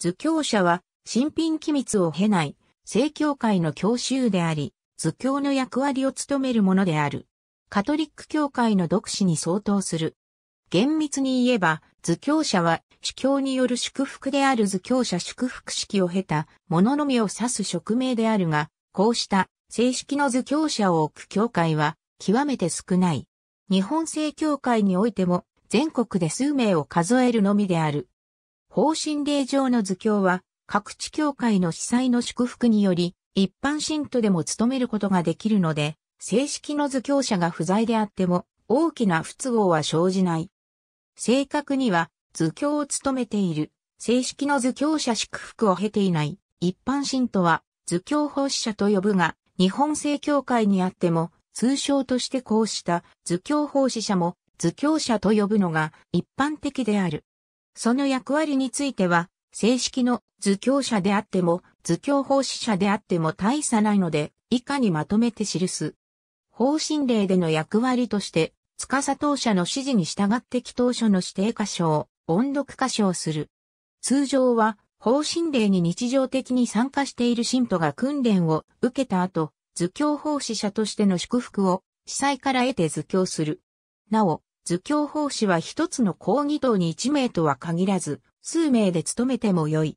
図教者は、新品機密を経ない、正教会の教習であり、図教の役割を務めるものである。カトリック教会の独子に相当する。厳密に言えば、図教者は、主教による祝福である図教者祝福式を経た、もののみを指す職名であるが、こうした正式の図教者を置く教会は、極めて少ない。日本正教会においても、全国で数名を数えるのみである。方針令状の図教は、各地教会の司祭の祝福により、一般信徒でも務めることができるので、正式の図教者が不在であっても、大きな不都合は生じない。正確には、図教を務めている、正式の図教者祝福を経ていない、一般信徒は、図教奉仕者と呼ぶが、日本正教会にあっても、通称としてこうした図教奉仕者も、図教者と呼ぶのが一般的である。その役割については、正式の図教者であっても、図教奉仕者であっても大差ないので、以下にまとめて記す。方針令での役割として、司当社の指示に従って祈祷書の指定箇所を音読箇所をする。通常は、方針令に日常的に参加している信徒が訓練を受けた後、図教奉仕者としての祝福を、司祭から得て図教する。なお、図教法師は一つの講義等に一名とは限らず、数名で務めてもよい。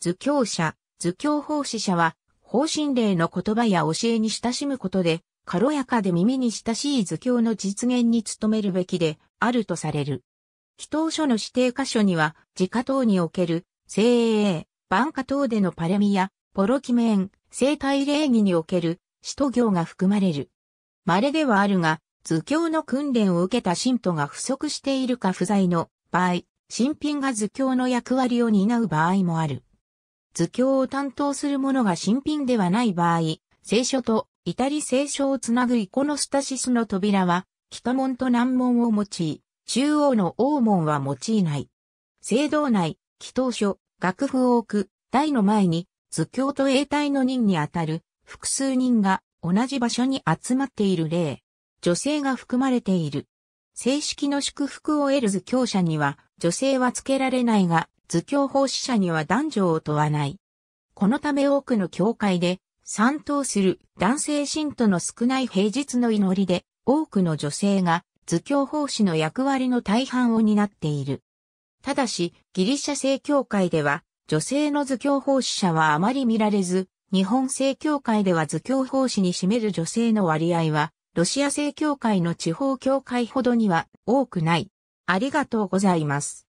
図教者、図教法師者は、法神令の言葉や教えに親しむことで、軽やかで耳に親しい図教の実現に努めるべきで、あるとされる。祈祷書の指定箇所には、自家等における、精鋭、万家等でのパレミア、ポロキメン、生体礼儀における、使徒行が含まれる。稀ではあるが、図教の訓練を受けた信徒が不足しているか不在の場合、新品が図教の役割を担う場合もある。図教を担当する者が新品ではない場合、聖書と至り聖書をつなぐイコノスタシスの扉は、北門と南門を用い、中央の大門は用いない。聖堂内、祈祷書、楽譜を置く、台の前に、図教と永体の任にあたる、複数人が同じ場所に集まっている例。女性が含まれている。正式の祝福を得る図教者には女性は付けられないが、図教奉仕者には男女を問わない。このため多くの教会で賛同する男性信徒の少ない平日の祈りで多くの女性が図教奉仕の役割の大半を担っている。ただし、ギリシャ正教会では、女性の図教奉仕者はあまり見られず、日本正教会では図教奉仕に占める女性の割合はロシア正教会の地方教会ほどには多くない。ありがとうございます。